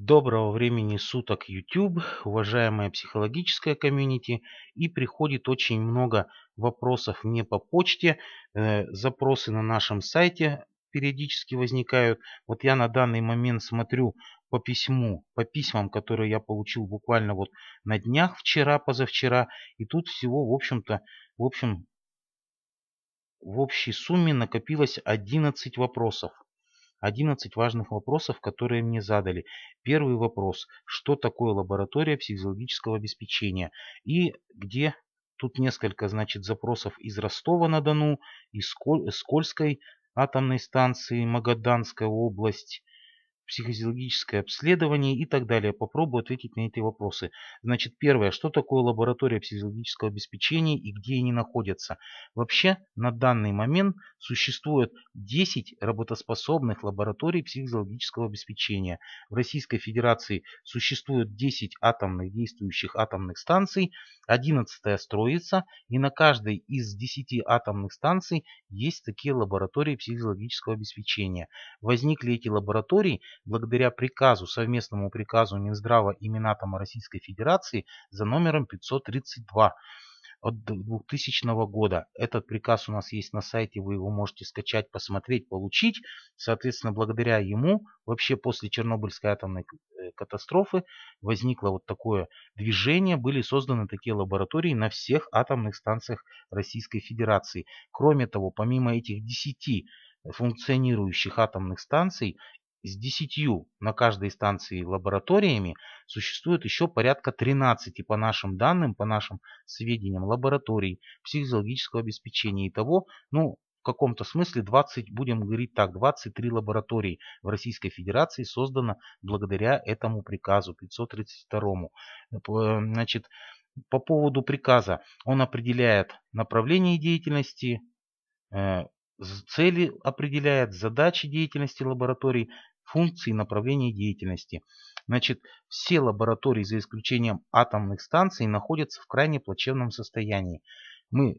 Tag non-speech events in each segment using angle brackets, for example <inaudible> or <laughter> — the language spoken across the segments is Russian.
Доброго времени суток YouTube, уважаемая психологическая комьюнити. И приходит очень много вопросов мне по почте. Э, запросы на нашем сайте периодически возникают. Вот я на данный момент смотрю по письму, по письмам, которые я получил буквально вот на днях, вчера, позавчера. И тут всего, в общем-то, в общем, в общей сумме накопилось 11 вопросов. 11 важных вопросов, которые мне задали. Первый вопрос, что такое лаборатория психологического обеспечения и где Тут несколько, значит, запросов из Ростова-на-Дону, из Кольской атомной станции, Магаданская область, психофизиологическое обследование и так далее. Попробую ответить на эти вопросы. Значит, первое, что такое лаборатория психофизиологического обеспечения и где они находятся? Вообще, на данный момент существует 10 работоспособных лабораторий психофизиологического обеспечения. В Российской Федерации существует 10 атомных действующих атомных станций, 11 строится, и на каждой из 10 атомных станций есть такие лаборатории психофизиологического обеспечения. Возникли эти лаборатории благодаря приказу, совместному приказу Минздрава и Минатома Российской Федерации за номером 532 от 2000 года. Этот приказ у нас есть на сайте, вы его можете скачать, посмотреть, получить. Соответственно, благодаря ему вообще после Чернобыльской атомной э, катастрофы возникло вот такое движение, были созданы такие лаборатории на всех атомных станциях Российской Федерации. Кроме того, помимо этих 10 функционирующих атомных станций с десятью на каждой станции лабораториями существует еще порядка 13, по нашим данным, по нашим сведениям, лабораторий психологического обеспечения. Итого, ну, в каком-то смысле 20, будем говорить так, 23 лаборатории в Российской Федерации создано благодаря этому приказу 532. Э, э, значит, по поводу приказа, он определяет направление деятельности, э, цели определяет, задачи деятельности лабораторий, функций и направлений деятельности. Значит, все лаборатории, за исключением атомных станций, находятся в крайне плачевном состоянии. Мы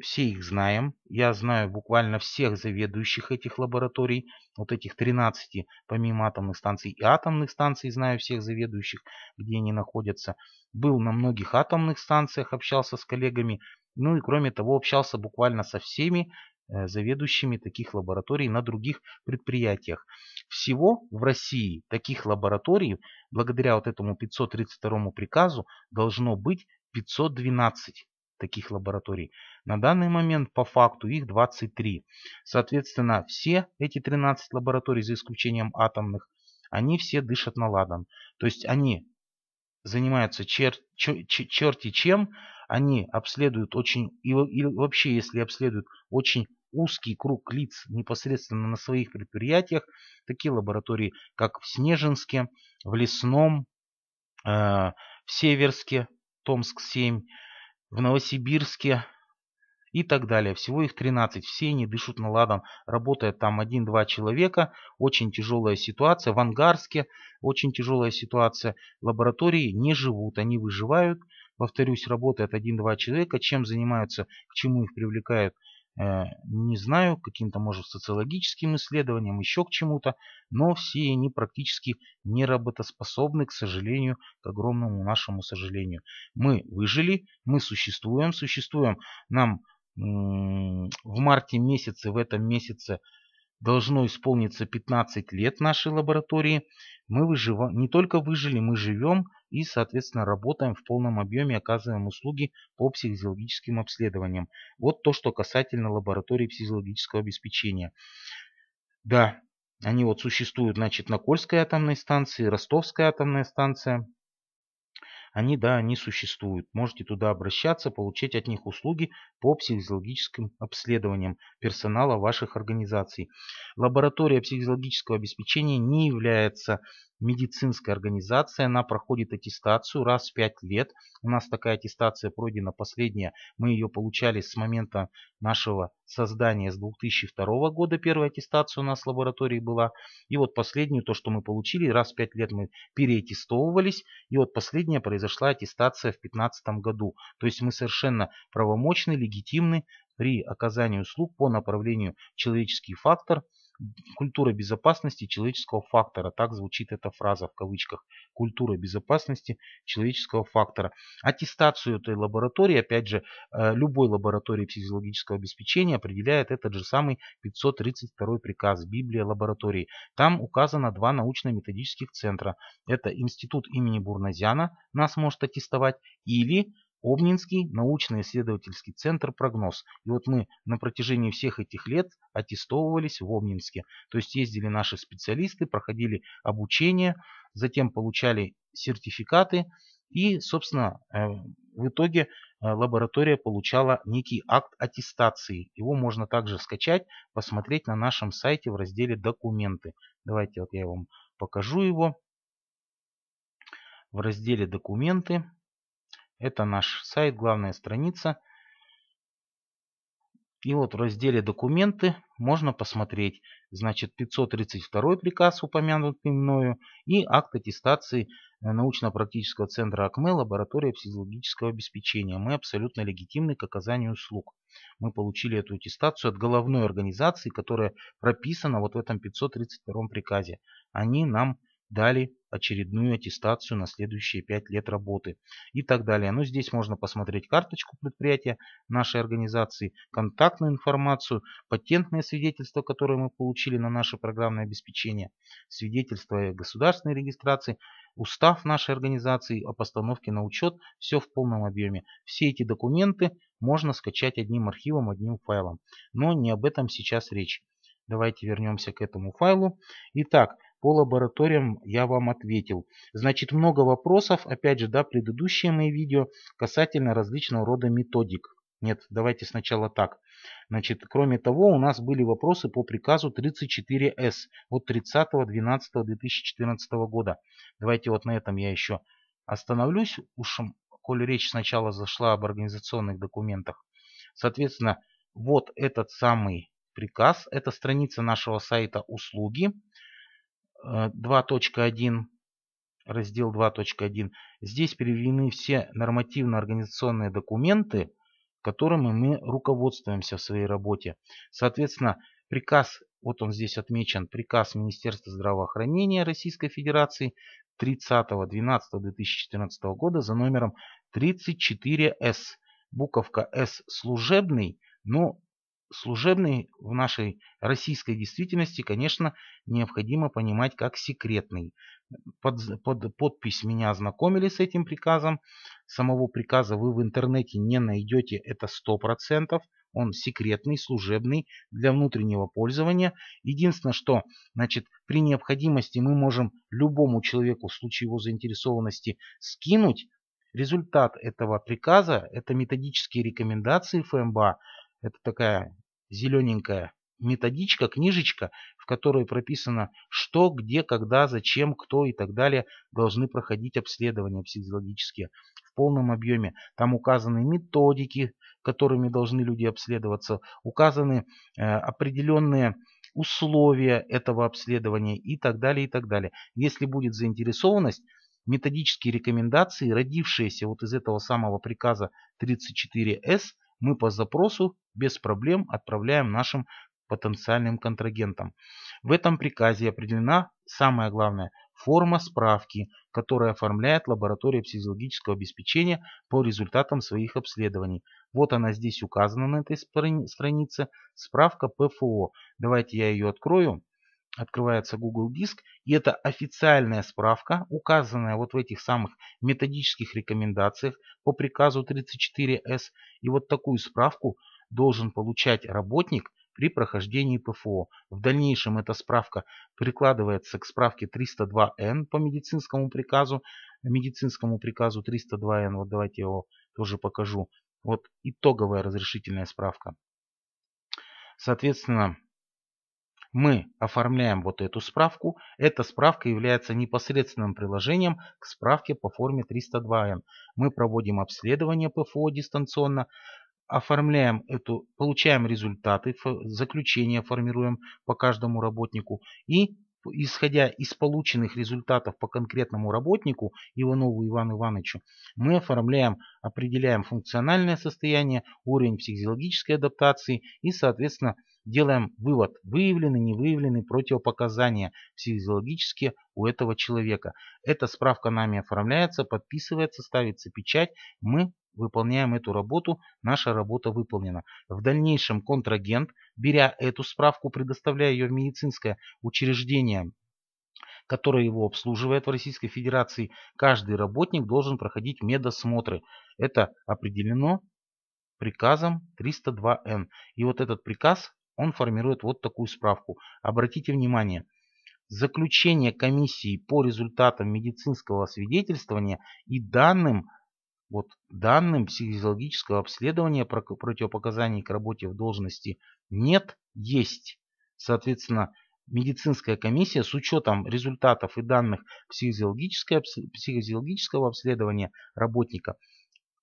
все их знаем. Я знаю буквально всех заведующих этих лабораторий, вот этих 13, помимо атомных станций и атомных станций, знаю всех заведующих, где они находятся. Был на многих атомных станциях, общался с коллегами. Ну и кроме того, общался буквально со всеми э, заведующими таких лабораторий на других предприятиях. Всего в России таких лабораторий, благодаря вот этому 532 приказу, должно быть 512 таких лабораторий. На данный момент по факту их 23. Соответственно, все эти 13 лабораторий, за исключением атомных, они все дышат на ладан. То есть они занимаются чер, чер, черти чем, они обследуют очень, и, и вообще если обследуют очень узкий круг лиц непосредственно на своих предприятиях, такие лаборатории, как в Снежинске, в Лесном, э, в Северске, Томск-7, в Новосибирске и так далее. Всего их 13, все они дышат наладом, работает там 1-2 человека, очень тяжелая ситуация. В Ангарске очень тяжелая ситуация, лаборатории не живут, они выживают, повторюсь, работает 1-2 человека, чем занимаются, к чему их привлекают – Э, не знаю, каким-то, может, социологическим исследованиям, еще к чему-то, но все они практически не работоспособны, к сожалению, к огромному нашему сожалению. Мы выжили, мы существуем, существуем. Нам в марте месяце, в этом месяце должно исполниться 15 лет нашей лаборатории. Мы выживаем, не только выжили, мы живем и, соответственно, работаем в полном объеме, оказываем услуги по психофизиологическим обследованиям. Вот то, что касательно лаборатории психофизиологического обеспечения. Да, они вот существуют, значит, на Кольской атомной станции, Ростовская атомная станция – они, да, они существуют. Можете туда обращаться, получить от них услуги по психологическим обследованиям персонала ваших организаций. Лаборатория психологического обеспечения не является медицинская организация, она проходит аттестацию раз в 5 лет. У нас такая аттестация пройдена последняя, мы ее получали с момента нашего создания с 2002 года, первая аттестация у нас в лаборатории была. И вот последнюю, то, что мы получили, раз в 5 лет мы переаттестовывались, и вот последняя произошла аттестация в 2015 году. То есть мы совершенно правомочны, легитимны при оказании услуг по направлению человеческий фактор – Культура безопасности человеческого фактора. Так звучит эта фраза в кавычках. Культура безопасности человеческого фактора. Аттестацию этой лаборатории, опять же, э, любой лаборатории физиологического обеспечения определяет этот же самый 532 приказ Библия лаборатории. Там указано два научно-методических центра. Это институт имени Бурназяна нас может аттестовать или Обнинский научно-исследовательский центр «Прогноз». И вот мы на протяжении всех этих лет аттестовывались в Обнинске. То есть ездили наши специалисты, проходили обучение, затем получали сертификаты. И, собственно, э, в итоге э, лаборатория получала некий акт аттестации. Его можно также скачать, посмотреть на нашем сайте в разделе «Документы». Давайте вот я вам покажу его. В разделе «Документы» Это наш сайт, главная страница. И вот в разделе «Документы» можно посмотреть, значит, 532 приказ, упомянутый мною, и акт аттестации э, научно-практического центра АКМЭ, лаборатория физиологического обеспечения. Мы абсолютно легитимны к оказанию услуг. Мы получили эту аттестацию от головной организации, которая прописана вот в этом 532 приказе. Они нам дали очередную аттестацию на следующие 5 лет работы и так далее. Но ну, здесь можно посмотреть карточку предприятия нашей организации, контактную информацию, патентное свидетельство, которое мы получили на наше программное обеспечение, свидетельство о государственной регистрации, устав нашей организации о постановке на учет, все в полном объеме. Все эти документы можно скачать одним архивом, одним файлом. Но не об этом сейчас речь. Давайте вернемся к этому файлу. Итак, по лабораториям я вам ответил. Значит, много вопросов, опять же, да, предыдущие мои видео касательно различного рода методик. Нет, давайте сначала так. Значит, кроме того, у нас были вопросы по приказу 34С от 30.12.2014 года. Давайте вот на этом я еще остановлюсь, уж коль речь сначала зашла об организационных документах. Соответственно, вот этот самый приказ, это страница нашего сайта «Услуги», 2.1, э, раздел 2.1. Здесь переведены все нормативно-организационные документы, которыми мы руководствуемся в своей работе. Соответственно, приказ, вот он здесь отмечен, приказ Министерства здравоохранения Российской Федерации 30.12.2014 года за номером 34С. Буковка С служебный, но служебный в нашей российской действительности, конечно, необходимо понимать как секретный. Под, под подпись меня ознакомили с этим приказом. Самого приказа вы в интернете не найдете, это 100%. Он секретный, служебный, для внутреннего пользования. Единственное, что значит, при необходимости мы можем любому человеку в случае его заинтересованности скинуть Результат этого приказа – это методические рекомендации ФМБА, это такая зелененькая методичка, книжечка, в которой прописано, что, где, когда, зачем, кто и так далее должны проходить обследования психологические в полном объеме. Там указаны методики, которыми должны люди обследоваться, указаны э, определенные условия этого обследования и так далее, и так далее. Если будет заинтересованность, методические рекомендации, родившиеся вот из этого самого приказа 34С, мы по запросу без проблем отправляем нашим потенциальным контрагентам. В этом приказе определена самая главная форма справки, которая оформляет лаборатория психологического обеспечения по результатам своих обследований. Вот она здесь указана на этой страни странице, справка ПФО. Давайте я ее открою открывается Google Диск, и это официальная справка, указанная вот в этих самых методических рекомендациях по приказу 34С. И вот такую справку должен получать работник при прохождении ПФО. В дальнейшем эта справка прикладывается к справке 302Н по медицинскому приказу. Медицинскому приказу 302Н, вот давайте его тоже покажу. Вот итоговая разрешительная справка. Соответственно, мы оформляем вот эту справку. Эта справка является непосредственным приложением к справке по форме 302Н. Мы проводим обследование ПФО дистанционно, оформляем эту, получаем результаты, заключение формируем по каждому работнику и исходя из полученных результатов по конкретному работнику Иванову Ивану Ивановичу, мы оформляем, определяем функциональное состояние, уровень психологической адаптации и, соответственно, делаем вывод, выявлены, не выявлены противопоказания психологически у этого человека. Эта справка нами оформляется, подписывается, ставится печать, мы выполняем эту работу, наша работа выполнена. В дальнейшем контрагент, беря эту справку, предоставляя ее в медицинское учреждение, которое его обслуживает в Российской Федерации, каждый работник должен проходить медосмотры. Это определено приказом 302Н. И вот этот приказ, он формирует вот такую справку. Обратите внимание, заключение комиссии по результатам медицинского свидетельствования и данным вот данным психофизиологического обследования противопоказаний к работе в должности нет, есть. Соответственно, медицинская комиссия с учетом результатов и данных психофизиологического обследования работника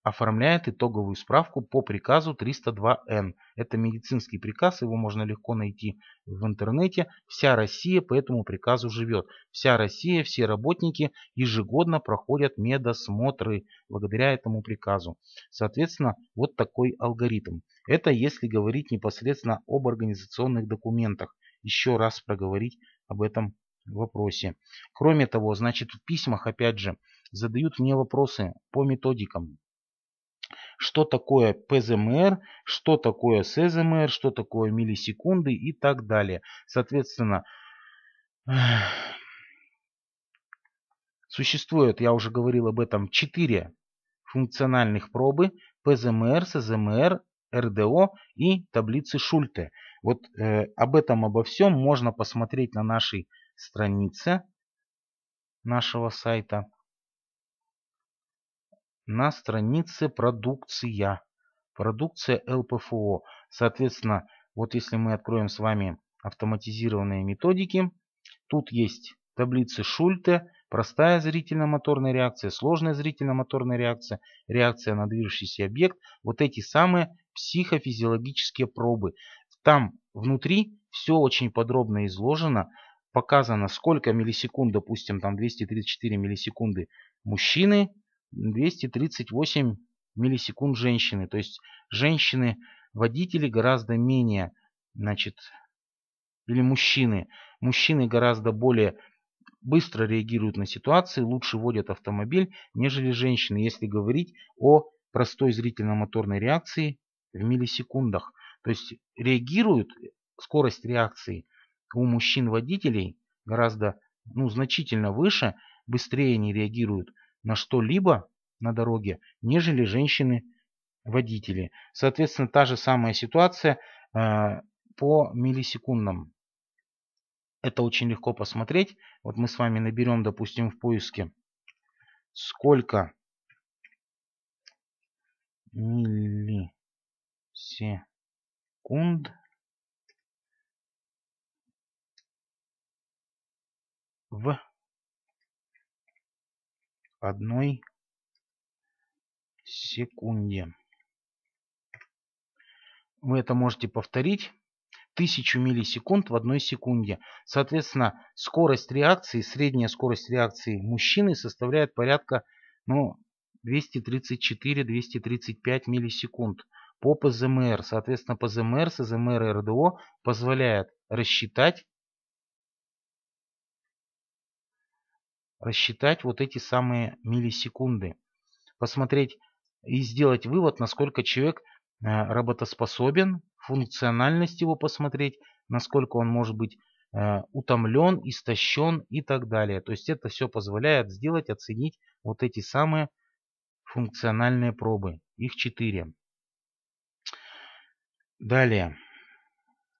оформляет итоговую справку по приказу 302Н. Это медицинский приказ, его можно легко найти в интернете. Вся Россия по этому приказу живет. Вся Россия, все работники ежегодно проходят медосмотры благодаря этому приказу. Соответственно, вот такой алгоритм. Это если говорить непосредственно об организационных документах. Еще раз проговорить об этом вопросе. Кроме того, значит, в письмах, опять же, задают мне вопросы по методикам что такое ПЗМР, что такое СЗМР, что такое миллисекунды и так далее. Соответственно, <sighs> существует, я уже говорил об этом, 4 функциональных пробы ПЗМР, СЗМР, РДО и таблицы Шульте. Вот э, об этом, обо всем можно посмотреть на нашей странице нашего сайта на странице продукция. Продукция ЛПФО. Соответственно, вот если мы откроем с вами автоматизированные методики, тут есть таблицы Шульте, простая зрительно-моторная реакция, сложная зрительно-моторная реакция, реакция на движущийся объект, вот эти самые психофизиологические пробы. Там внутри все очень подробно изложено, показано, сколько миллисекунд, допустим, там 234 миллисекунды мужчины, 238 миллисекунд женщины. То есть женщины-водители гораздо менее, значит, или мужчины. Мужчины гораздо более быстро реагируют на ситуации, лучше водят автомобиль, нежели женщины, если говорить о простой зрительно-моторной реакции в миллисекундах. То есть реагируют, скорость реакции у мужчин-водителей гораздо ну, значительно выше, быстрее они реагируют на что-либо на дороге, нежели женщины-водители. Соответственно, та же самая ситуация э, по миллисекундам. Это очень легко посмотреть. Вот мы с вами наберем, допустим, в поиске, сколько миллисекунд в одной секунде. Вы это можете повторить. Тысячу миллисекунд в одной секунде. Соответственно, скорость реакции, средняя скорость реакции мужчины составляет порядка ну, 234-235 миллисекунд по ПЗМР. Соответственно, ПЗМР, СЗМР и РДО позволяет рассчитать рассчитать вот эти самые миллисекунды, посмотреть и сделать вывод, насколько человек э, работоспособен, функциональность его посмотреть, насколько он может быть э, утомлен, истощен и так далее. То есть это все позволяет сделать, оценить вот эти самые функциональные пробы. Их четыре. Далее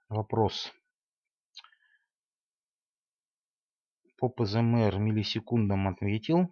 вопрос. ОПЗМР миллисекундам ответил.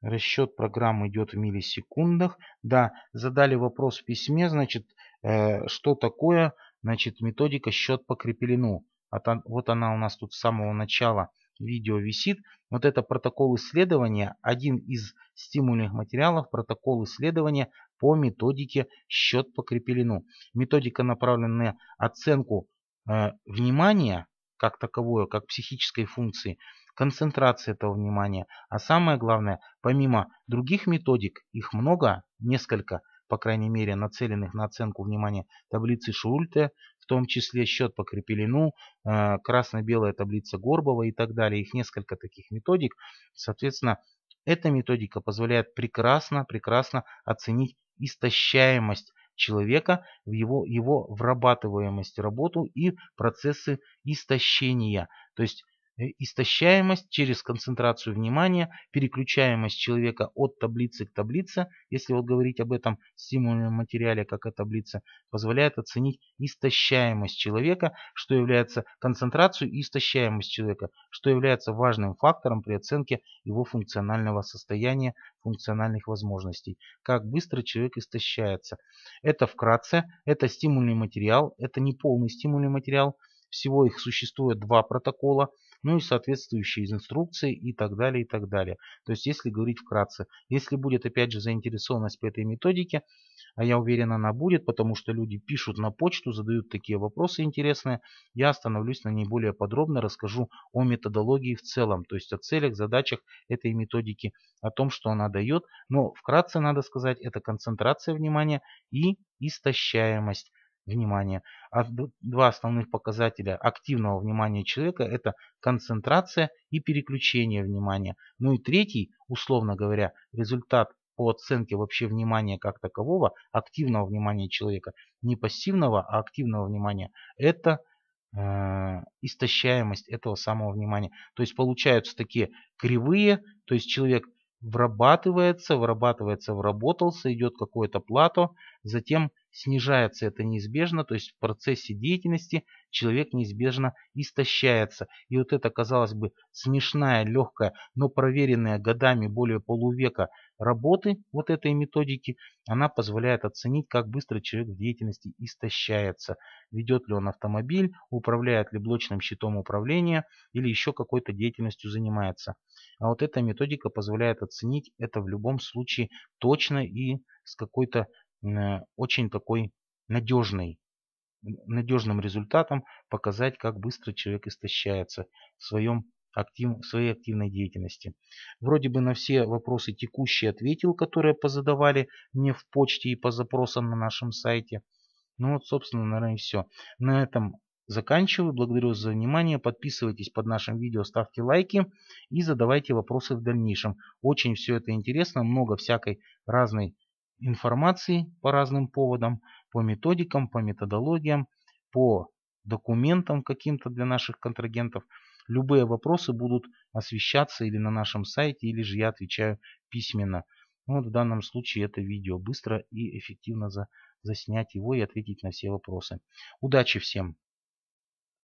Расчет программы идет в миллисекундах. Да, задали вопрос в письме, значит, э, что такое, значит, методика счет по крепелину. От, вот она у нас тут с самого начала видео висит. Вот это протокол исследования, один из стимульных материалов, протокол исследования по методике счет по крепелину. Методика направлена на оценку э, внимания, как таковое, как психической функции, концентрация этого внимания. А самое главное, помимо других методик, их много, несколько, по крайней мере, нацеленных на оценку внимания таблицы Шульте, в том числе счет по Крепелину, э, красно-белая таблица Горбова и так далее. Их несколько таких методик. Соответственно, эта методика позволяет прекрасно, прекрасно оценить истощаемость человека, в его, его врабатываемость работу и процессы истощения. То есть Э, истощаемость через концентрацию внимания, переключаемость человека от таблицы к таблице, если вот говорить об этом стимульном материале, как о таблице, позволяет оценить истощаемость человека, что является концентрацию и истощаемость человека, что является важным фактором при оценке его функционального состояния, функциональных возможностей, как быстро человек истощается. Это вкратце, это стимульный материал, это не полный стимульный материал, всего их существует два протокола – ну и соответствующие инструкции и так далее, и так далее. То есть, если говорить вкратце, если будет опять же заинтересованность по этой методике, а я уверен, она будет, потому что люди пишут на почту, задают такие вопросы интересные, я остановлюсь на ней более подробно, расскажу о методологии в целом, то есть о целях, задачах этой методики, о том, что она дает. Но вкратце надо сказать, это концентрация внимания и истощаемость внимания. А два основных показателя активного внимания человека – это концентрация и переключение внимания. Ну и третий, условно говоря, результат по оценке вообще внимания как такового, активного внимания человека, не пассивного, а активного внимания, это э, истощаемость этого самого внимания. То есть получаются такие кривые, то есть человек вырабатывается, вырабатывается, вработался, идет какое-то плато, затем снижается это неизбежно, то есть в процессе деятельности человек неизбежно истощается, и вот эта, казалось бы, смешная, легкая, но проверенная годами более полувека работы вот этой методики, она позволяет оценить, как быстро человек в деятельности истощается, ведет ли он автомобиль, управляет ли блочным щитом управления или еще какой-то деятельностью занимается. А вот эта методика позволяет оценить это в любом случае точно и с какой-то э, очень такой надежной надежным результатом показать, как быстро человек истощается в, своем актив, в своей активной деятельности. Вроде бы на все вопросы текущие ответил, которые позадавали мне в почте и по запросам на нашем сайте. Ну вот, собственно, наверное, и все. На этом заканчиваю. Благодарю за внимание. Подписывайтесь под нашим видео, ставьте лайки и задавайте вопросы в дальнейшем. Очень все это интересно, много всякой разной информации по разным поводам по методикам, по методологиям, по документам каким-то для наших контрагентов. Любые вопросы будут освещаться или на нашем сайте, или же я отвечаю письменно. Вот в данном случае это видео быстро и эффективно за, заснять его и ответить на все вопросы. Удачи всем!